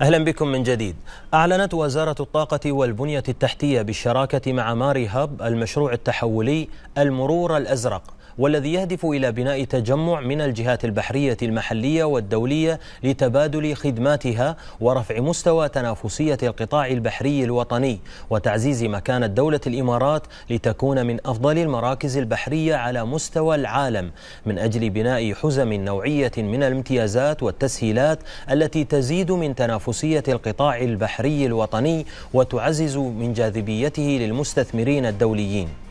أهلا بكم من جديد أعلنت وزارة الطاقة والبنية التحتية بالشراكة مع ماري هاب المشروع التحولي المرور الأزرق والذي يهدف إلى بناء تجمع من الجهات البحرية المحلية والدولية لتبادل خدماتها ورفع مستوى تنافسية القطاع البحري الوطني وتعزيز مكانة دولة الإمارات لتكون من أفضل المراكز البحرية على مستوى العالم من أجل بناء حزم نوعية من الامتيازات والتسهيلات التي تزيد من تنافسية القطاع البحري الوطني وتعزز من جاذبيته للمستثمرين الدوليين